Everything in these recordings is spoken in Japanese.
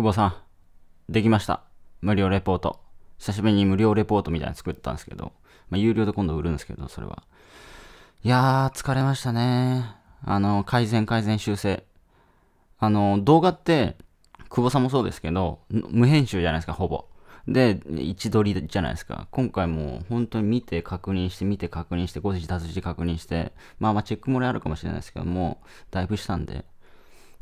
久保さん、できました。無料レポート。久しぶりに無料レポートみたいな作ったんですけど、まあ、有料で今度売るんですけど、それは。いやー、疲れましたね。あの、改善、改善、修正。あの、動画って、久保さんもそうですけど、無編集じゃないですか、ほぼ。で、位置取りじゃないですか。今回も本当に見て確認して、見て確認して、5時、脱時確認して、まあまあチェック漏れあるかもしれないですけども、だいぶしたんで、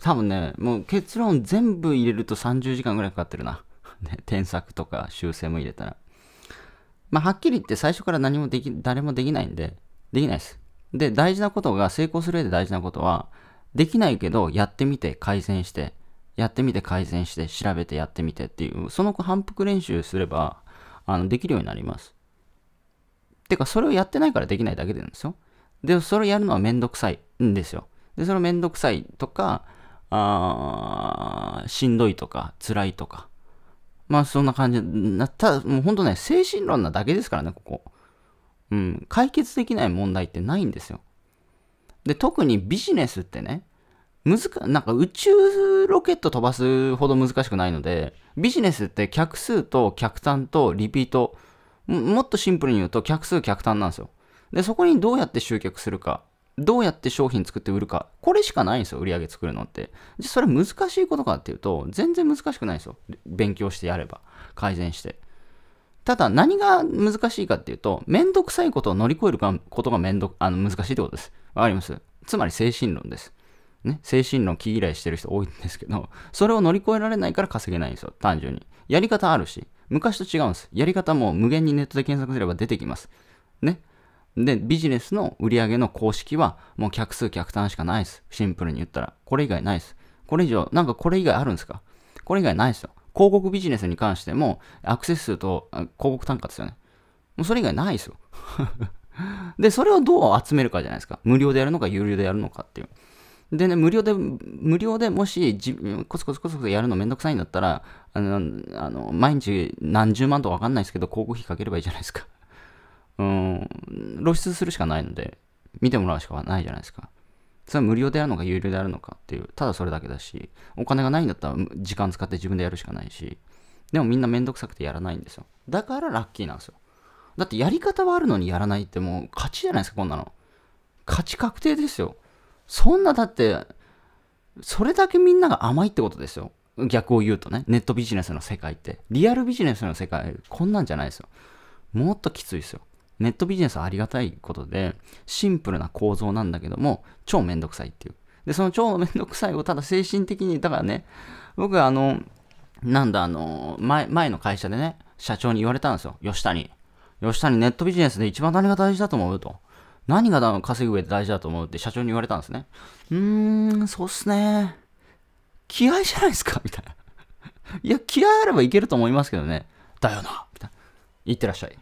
多分ね、もう結論全部入れると30時間ぐらいかかってるな。ね、添削とか修正も入れたら。まあ、はっきり言って最初から何もでき、誰もできないんで、できないです。で、大事なことが、成功する上で大事なことは、できないけど、やってみて改善して、やってみて改善して、調べてやってみてっていう、その反復練習すれば、あの、できるようになります。てか、それをやってないからできないだけでなんですよ。で、それをやるのはめんどくさいんですよ。で、それめんどくさいとか、あしんどいとか、辛いとか。まあそんな感じな。ただ、もう本当ね、精神論なだけですからね、ここ。うん、解決できない問題ってないんですよ。で、特にビジネスってね、難なんか宇宙ロケット飛ばすほど難しくないので、ビジネスって客数と客単とリピート、もっとシンプルに言うと客数客単なんですよ。で、そこにどうやって集客するか。どうやって商品作って売るか。これしかないんですよ、売り上げ作るのって。じゃそれ難しいことかっていうと、全然難しくないんですよ。勉強してやれば。改善して。ただ、何が難しいかっていうと、めんどくさいことを乗り越えることがめんどあの難しいってことです。わかりますつまり精神論です。ね、精神論気嫌いしてる人多いんですけど、それを乗り越えられないから稼げないんですよ、単純に。やり方あるし、昔と違うんです。やり方も無限にネットで検索すれば出てきます。ね、で、ビジネスの売り上げの公式は、もう客数、客単しかないです。シンプルに言ったら。これ以外ないです。これ以上、なんかこれ以外あるんですかこれ以外ないですよ。広告ビジネスに関しても、アクセス数と広告単価ですよね。もうそれ以外ないですよ。で、それをどう集めるかじゃないですか。無料でやるのか、有料でやるのかっていう。でね、無料で、無料でもし、コツコツコツコツやるのめんどくさいんだったら、あの、あの毎日何十万とかわかんないですけど、広告費かければいいじゃないですか。うん、露出するしかないので、見てもらうしかないじゃないですか。それは無料であるのか有料であるのかっていう、ただそれだけだし、お金がないんだったら時間使って自分でやるしかないし、でもみんなめんどくさくてやらないんですよ。だからラッキーなんですよ。だってやり方はあるのにやらないってもう勝ちじゃないですか、こんなの。勝ち確定ですよ。そんなだって、それだけみんなが甘いってことですよ。逆を言うとね、ネットビジネスの世界って。リアルビジネスの世界、こんなんじゃないですよ。もっときついですよ。ネットビジネスはありがたいことで、シンプルな構造なんだけども、超めんどくさいっていう。で、その超めんどくさいをただ精神的に、だからね、僕はあの、なんだ、あの、前、前の会社でね、社長に言われたんですよ。吉谷吉谷、ネットビジネスで一番何が大事だと思うと。何が稼ぐ上で大事だと思うって社長に言われたんですね。うーん、そうっすね。気合じゃないですかみたいな。いや、気合あればいけると思いますけどね。だよなみたいな。いってらっしゃい。